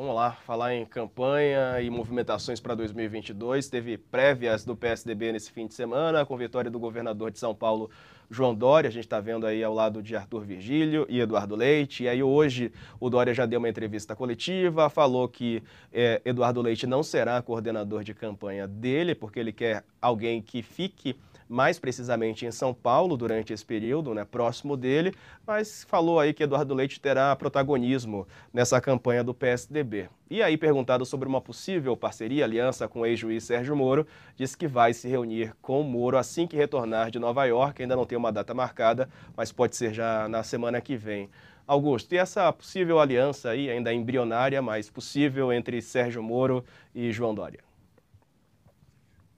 Vamos lá, falar em campanha e movimentações para 2022. Teve prévias do PSDB nesse fim de semana, com vitória do governador de São Paulo, João Dória. A gente está vendo aí ao lado de Arthur Virgílio e Eduardo Leite. E aí hoje o Dória já deu uma entrevista coletiva, falou que é, Eduardo Leite não será coordenador de campanha dele, porque ele quer alguém que fique mais precisamente em São Paulo durante esse período, né, próximo dele, mas falou aí que Eduardo Leite terá protagonismo nessa campanha do PSDB. E aí, perguntado sobre uma possível parceria, aliança com o ex-juiz Sérgio Moro, disse que vai se reunir com o Moro assim que retornar de Nova York. Ainda não tem uma data marcada, mas pode ser já na semana que vem. Augusto, e essa possível aliança aí, ainda embrionária, mas possível, entre Sérgio Moro e João Dória?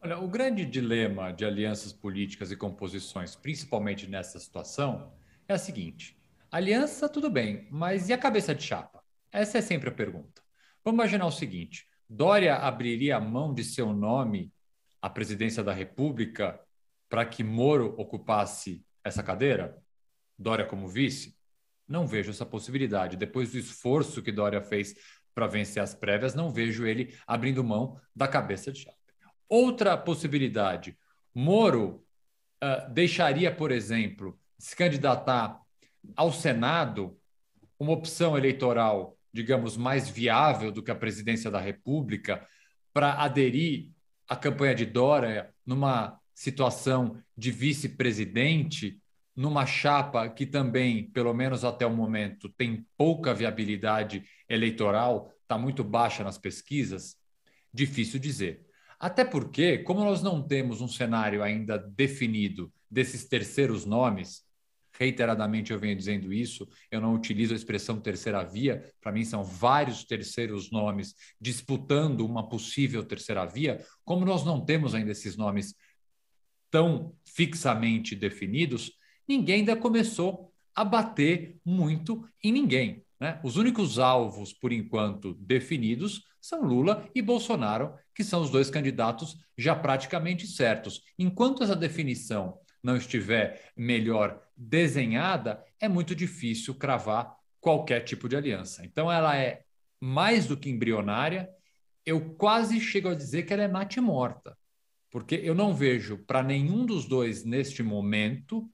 Olha, o grande dilema de alianças políticas e composições, principalmente nessa situação, é a seguinte: aliança, tudo bem, mas e a cabeça de chapa? Essa é sempre a pergunta. Vamos imaginar o seguinte: Dória abriria a mão de seu nome à presidência da República para que Moro ocupasse essa cadeira? Dória como vice? Não vejo essa possibilidade. Depois do esforço que Dória fez para vencer as prévias, não vejo ele abrindo mão da cabeça de chapa. Outra possibilidade: Moro uh, deixaria, por exemplo, se candidatar ao Senado, uma opção eleitoral, digamos, mais viável do que a presidência da República, para aderir à campanha de Dória numa situação de vice-presidente, numa chapa que também, pelo menos até o momento, tem pouca viabilidade eleitoral, está muito baixa nas pesquisas? Difícil dizer. Até porque, como nós não temos um cenário ainda definido desses terceiros nomes, reiteradamente eu venho dizendo isso, eu não utilizo a expressão terceira via, para mim são vários terceiros nomes disputando uma possível terceira via, como nós não temos ainda esses nomes tão fixamente definidos, ninguém ainda começou a bater muito em ninguém. Né? Os únicos alvos, por enquanto, definidos são Lula e Bolsonaro, que são os dois candidatos já praticamente certos. Enquanto essa definição não estiver melhor desenhada, é muito difícil cravar qualquer tipo de aliança. Então, ela é mais do que embrionária, eu quase chego a dizer que ela é mate morta, porque eu não vejo para nenhum dos dois, neste momento,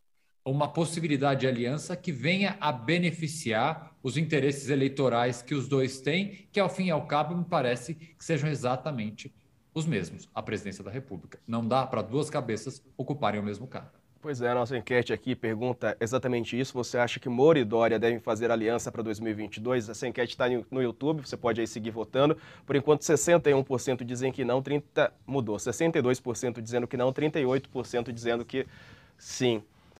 uma possibilidade de aliança que venha a beneficiar os interesses eleitorais que os dois têm, que ao fim e ao cabo me parece que sejam exatamente os mesmos, a presidência da República. Não dá para duas cabeças ocuparem o mesmo cargo. Pois é, a nossa enquete aqui pergunta exatamente isso. Você acha que Moro e Dória devem fazer aliança para 2022? Essa enquete está no YouTube, você pode aí seguir votando. Por enquanto, 61% dizem que não, 30% mudou. 62% dizendo que não, 38% dizendo que sim.